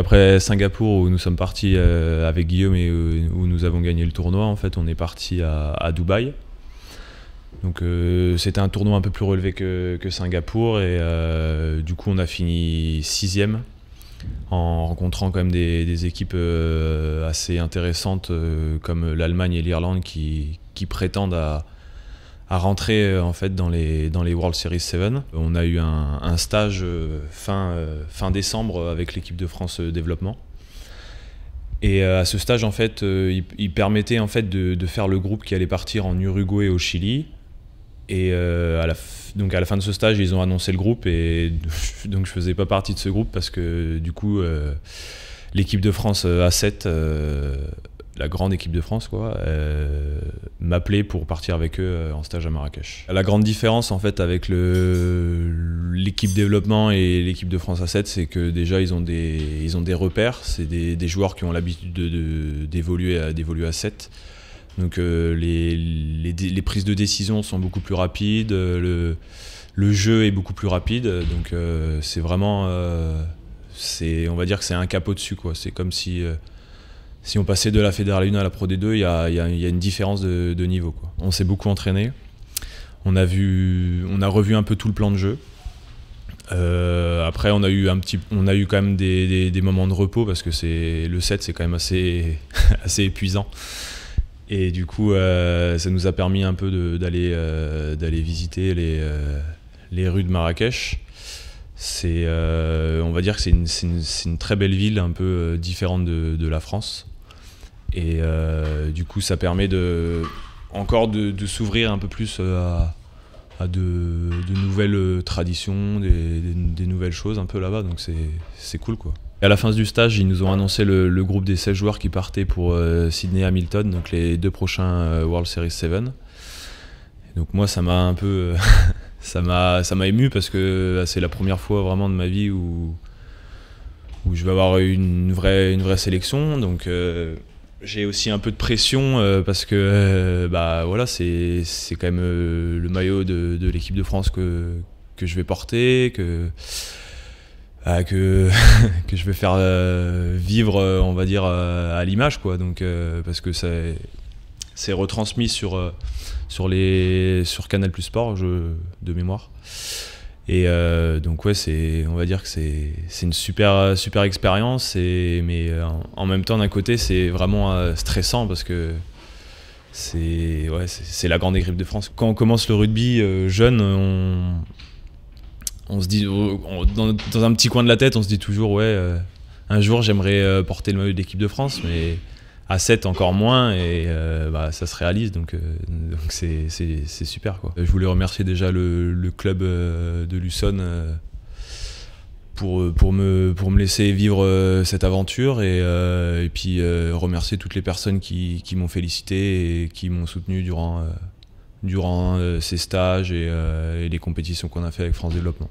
Après Singapour, où nous sommes partis euh, avec Guillaume et euh, où nous avons gagné le tournoi, en fait, on est parti à, Dubaï. Donc euh, c'était un tournoi un peu plus relevé que, Singapour et du coup on a fini sixième en rencontrant quand même des, équipes assez intéressantes comme l'Allemagne et l'Irlande qui, prétendent à, à rentrer euh, en fait dans les, dans les World Series 7. On a eu un, stage euh, fin, euh, fin décembre avec l'équipe de France développement. Et à ce stage, en fait, il, permettait en fait de, faire le groupe qui allait partir en Uruguay au Chili. Et à la, donc à la fin de ce stage, ils ont annoncé le groupe et donc je faisais pas partie de ce groupe parce que du coup, l'équipe de France A7 la grande équipe de France, quoi, euh, pour partir avec eux euh, en stage à Marrakech. La grande différence, en fait, avec l'équipe développement et l'équipe de France A7, c'est que déjà, ils ont des, ils ont des repères. C'est des, joueurs qui ont l'habitude d'évoluer de, à, 7. Donc, euh, les, les, prises de décision sont beaucoup plus rapides. Euh, le, le jeu est beaucoup plus rapide. Donc, c'est vraiment. c'est on va dire que c'est un capot au-dessus. C'est comme si si on passait de la Fédérale 1 à la Pro D2, il y a, une différence de, niveau. On s'est beaucoup entraîné. On a, revu un peu tout le plan de jeu. Euh, après, on a eu un petit, on a eu quand même des, moments de repos parce que le set, c'est quand même assez, épuisant. Et du coup, euh, ça nous a permis un peu euh, d'aller, visiter les, rues de Marrakech. C'est, on va dire que c'est une, très belle ville, un peu différente de la France. Et euh, du coup, ça permet de encore de, s'ouvrir un peu plus euh, à, de, nouvelles euh, traditions, des, nouvelles choses un peu là-bas. Donc c'est cool quoi. Et à la fin du stage, ils nous ont annoncé le, groupe des 16 joueurs qui partaient pour Sydney Hamilton, donc les deux prochains World Series 7. donc moi, ça m'a un peu... ça m'a ému parce que bah, c'est la première fois vraiment de ma vie où, où je vais avoir une vraie, une vraie sélection. Donc j'ai aussi un peu de pression euh, parce que euh, bah voilà c'est quand même euh, le maillot de, l'équipe de France que, je vais porter que bah, que, je vais faire vivre on va dire à l'image quoi donc parce que c'est retransmis sur sur les sur Canal Plus Sport je, de mémoire et euh, donc ouais, c'est, on va dire que c'est, une super, super expérience. mais euh, en, même temps, d'un côté, c'est vraiment euh, stressant parce que c'est, c'est, la grande équipe de France. Quand on commence le rugby jeune, on, se dit, dans, un petit coin de la tête, on se dit toujours ouais, un jour j'aimerais porter le maillot de l'équipe de France, mais à 7 encore moins et euh, bah, ça se réalise donc euh, c'est, super quoi. Je voulais remercier déjà le, club euh, de Lusson pour, pour, me, pour me laisser vivre cette aventure et, puis remercier toutes les personnes qui, m'ont félicité et qui m'ont soutenu durant, durant ces stages et les compétitions qu'on a fait avec France Développement.